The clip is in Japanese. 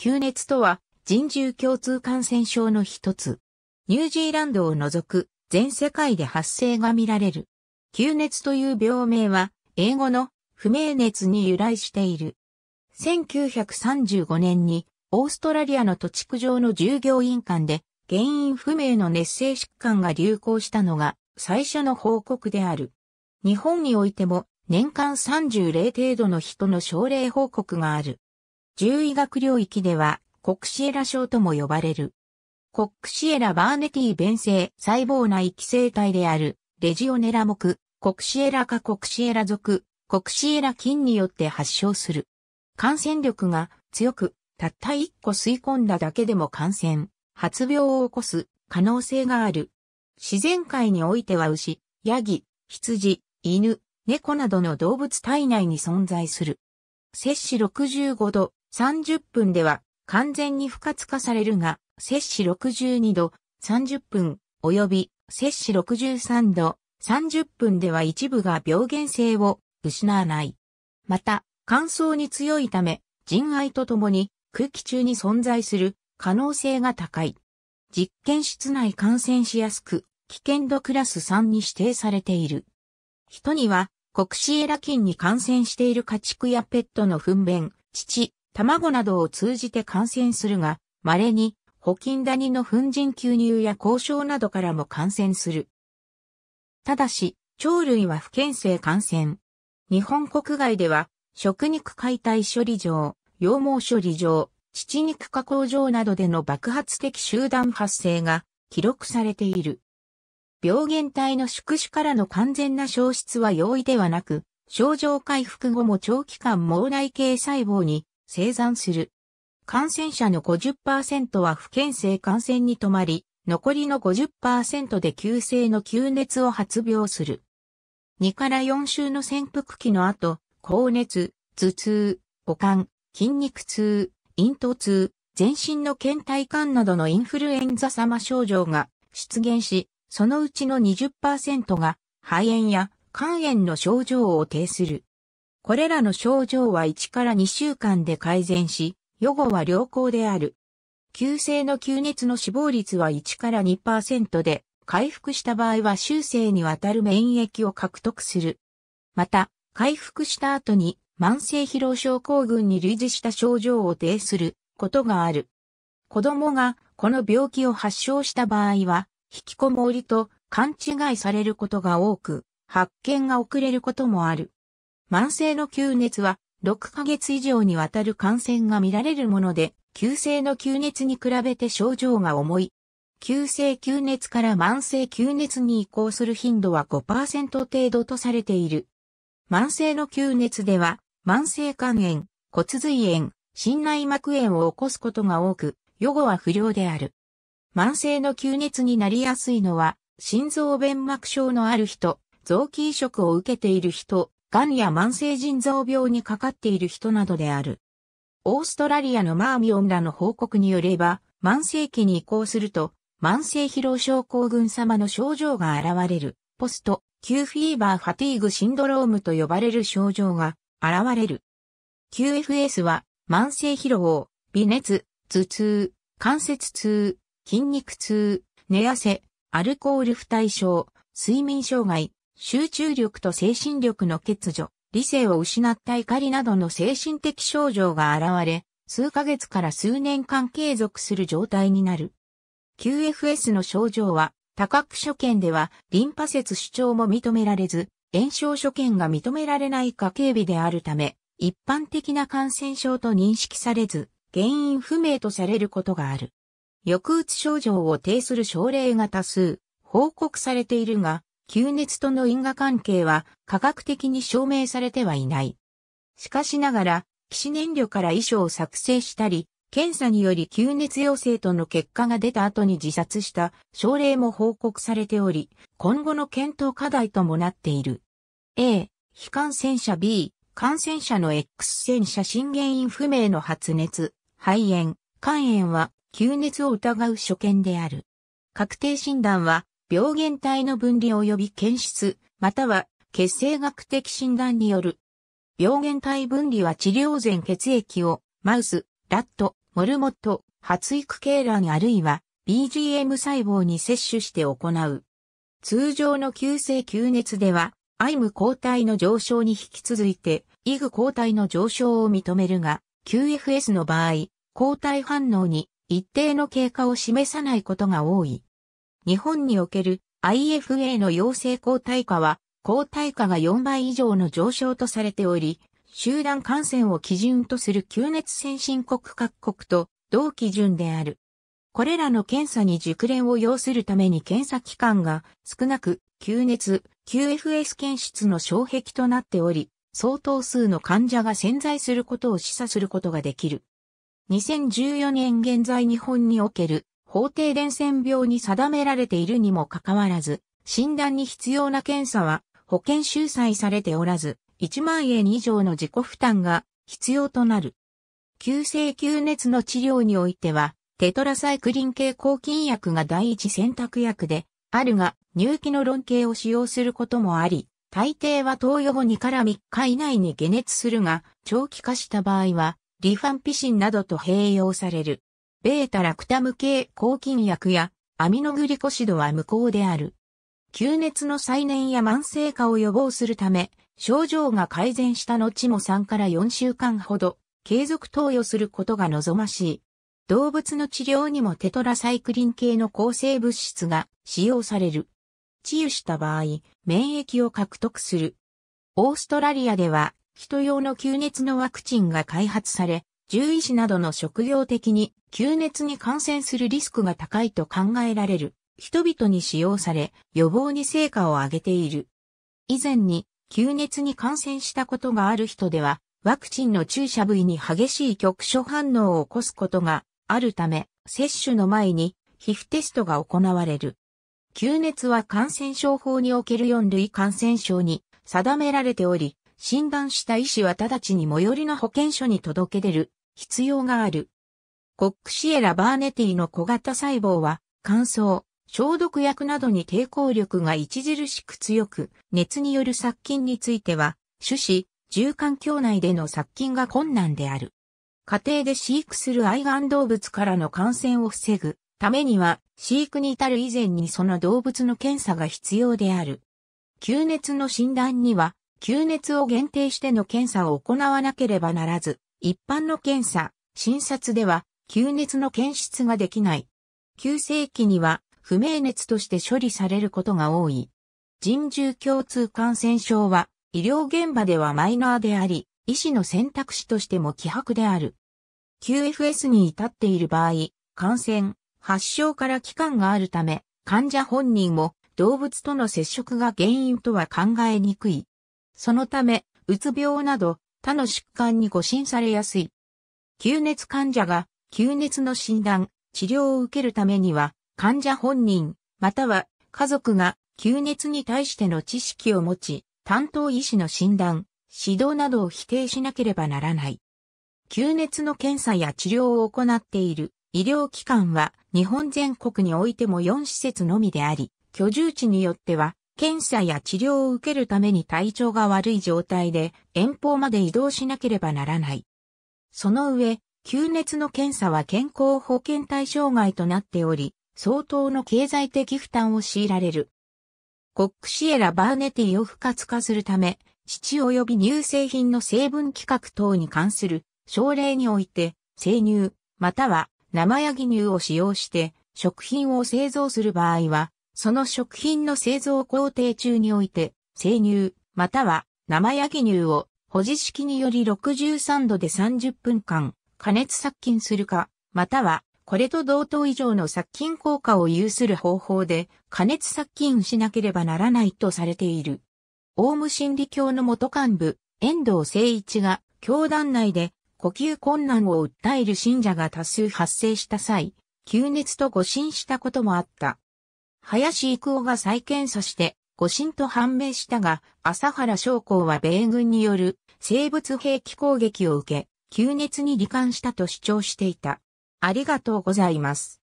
急熱とは人獣共通感染症の一つ。ニュージーランドを除く全世界で発生が見られる。急熱という病名は英語の不明熱に由来している。1935年にオーストラリアの土地区上の従業員間で原因不明の熱性疾患が流行したのが最初の報告である。日本においても年間30例程度の人の症例報告がある。獣医学領域では、コックシエラ症とも呼ばれる。コックシエラバーネティ弁性細胞内寄生体である、レジオネラ目、コクシエラかコクシエラ属、コクシエラ菌によって発症する。感染力が強く、たった1個吸い込んだだけでも感染、発病を起こす可能性がある。自然界においては牛、ヤギ、羊、犬、猫などの動物体内に存在する。摂氏65度、30分では完全に不活化されるが、摂氏62度、30分、及び摂氏63度、30分では一部が病原性を失わない。また、乾燥に強いため、人愛とともに空気中に存在する可能性が高い。実験室内感染しやすく、危険度クラス3に指定されている。人には、コクシエラ菌に感染している家畜やペットの糞便、乳、卵などを通じて感染するが、稀に、ホキンダニの粉塵吸入や交渉などからも感染する。ただし、鳥類は不健性感染。日本国外では、食肉解体処理場、羊毛処理場、乳肉加工場などでの爆発的集団発生が記録されている。病原体の宿主からの完全な消失は容易ではなく、症状回復後も長期間網内系細胞に生産する。感染者の50%は不健性感染に止まり、残りの50%で急性の急熱を発病する。2から4週の潜伏期の後、高熱、頭痛、股寒、筋肉痛、咽頭痛、全身の倦怠感などのインフルエンザ様症状が出現し、そのうちの20%が肺炎や肝炎の症状を呈する。これらの症状は1から2週間で改善し、予後は良好である。急性の急熱の死亡率は1から2%で、回復した場合は修正にわたる免疫を獲得する。また、回復した後に慢性疲労症候群に類似した症状を呈することがある。子供がこの病気を発症した場合は、引きこもりと勘違いされることが多く、発見が遅れることもある。慢性の急熱は6ヶ月以上にわたる感染が見られるもので、急性の急熱に比べて症状が重い。急性急熱から慢性急熱に移行する頻度は5%程度とされている。慢性の急熱では、慢性肝炎、骨髄炎、心内膜炎を起こすことが多く、予後は不良である。慢性の急熱になりやすいのは、心臓弁膜症のある人、臓器移植を受けている人、癌や慢性腎臓病にかかっている人などである。オーストラリアのマーミオンらの報告によれば、慢性期に移行すると、慢性疲労症候群様の症状が現れる、ポスト、Q フィーバーファティーグシンドロームと呼ばれる症状が現れる。QFS は、慢性疲労、微熱、頭痛、関節痛、筋肉痛、寝汗、アルコール不対症、睡眠障害、集中力と精神力の欠如、理性を失った怒りなどの精神的症状が現れ、数ヶ月から数年間継続する状態になる。QFS の症状は、多角所見では、リンパ節主張も認められず、炎症所見が認められない家計日であるため、一般的な感染症と認識されず、原因不明とされることがある。抑うつ症状を呈する症例が多数、報告されているが、吸熱との因果関係は科学的に証明されてはいない。しかしながら、騎士燃料から遺書を作成したり、検査により吸熱陽性との結果が出た後に自殺した症例も報告されており、今後の検討課題ともなっている。A、非感染者 B、感染者の X 線写真原因不明の発熱、肺炎、肝炎は、吸熱を疑う所見である。確定診断は、病原体の分離及び検出、または血清学的診断による。病原体分離は治療前血液をマウス、ラット、モルモット、発育鶏卵あるいは BGM 細胞に摂取して行う。通常の急性急熱では、アイム抗体の上昇に引き続いて、イグ抗体の上昇を認めるが、QFS の場合、抗体反応に一定の経過を示さないことが多い。日本における IFA の陽性抗体価は、抗体価が4倍以上の上昇とされており、集団感染を基準とする急熱先進国各国と同基準である。これらの検査に熟練を要するために検査機関が少なく、急熱、QFS 検出の障壁となっており、相当数の患者が潜在することを示唆することができる。2014年現在日本における法定伝染病に定められているにもかかわらず、診断に必要な検査は保険収載されておらず、1万円以上の自己負担が必要となる。急性急熱の治療においては、テトラサイクリン系抗菌薬が第一選択薬で、あるが、入気の論系を使用することもあり、大抵は投与後2から3日以内に解熱するが、長期化した場合は、リファンピシンなどと併用される。ベータラクタム系抗菌薬やアミノグリコシドは無効である。急熱の再燃や慢性化を予防するため、症状が改善した後も3から4週間ほど継続投与することが望ましい。動物の治療にもテトラサイクリン系の抗生物質が使用される。治癒した場合、免疫を獲得する。オーストラリアでは、人用の吸熱のワクチンが開発され、獣医師などの職業的に、急熱に感染するリスクが高いと考えられる、人々に使用され、予防に成果を上げている。以前に、急熱に感染したことがある人では、ワクチンの注射部位に激しい局所反応を起こすことがあるため、接種の前に皮膚テストが行われる。急熱は感染症法における4類感染症に定められており、診断した医師は直ちに最寄りの保健所に届け出る必要がある。コックシエラ・バーネティの小型細胞は、乾燥、消毒薬などに抵抗力が著しく強く、熱による殺菌については、種子、住環境内での殺菌が困難である。家庭で飼育する愛玩動物からの感染を防ぐためには、飼育に至る以前にその動物の検査が必要である。吸熱の診断には、吸熱を限定しての検査を行わなければならず、一般の検査、診察では、吸熱の検出ができない。急性期には、不明熱として処理されることが多い。人獣共通感染症は、医療現場ではマイナーであり、医師の選択肢としても希薄である。QFS に至っている場合、感染、発症から期間があるため、患者本人も動物との接触が原因とは考えにくい。そのため、うつ病など他の疾患に誤診されやすい。急熱患者が急熱の診断、治療を受けるためには、患者本人、または家族が急熱に対しての知識を持ち、担当医師の診断、指導などを否定しなければならない。急熱の検査や治療を行っている医療機関は日本全国においても4施設のみであり、居住地によっては検査や治療を受けるために体調が悪い状態で遠方まで移動しなければならない。その上、急熱の検査は健康保険対象外となっており、相当の経済的負担を強いられる。コックシエラ・バーネティを不活化するため、父及び乳製品の成分規格等に関する症例において、生乳、または生ヤギ乳を使用して食品を製造する場合は、その食品の製造工程中において、生乳、または生焼乳を保持式により63度で30分間加熱殺菌するか、またはこれと同等以上の殺菌効果を有する方法で加熱殺菌しなければならないとされている。オウム真理教の元幹部、遠藤誠一が教団内で呼吸困難を訴える信者が多数発生した際、急熱と誤診したこともあった。林育夫が再検査して、誤診と判明したが、朝原将校は米軍による生物兵器攻撃を受け、急熱に罹患したと主張していた。ありがとうございます。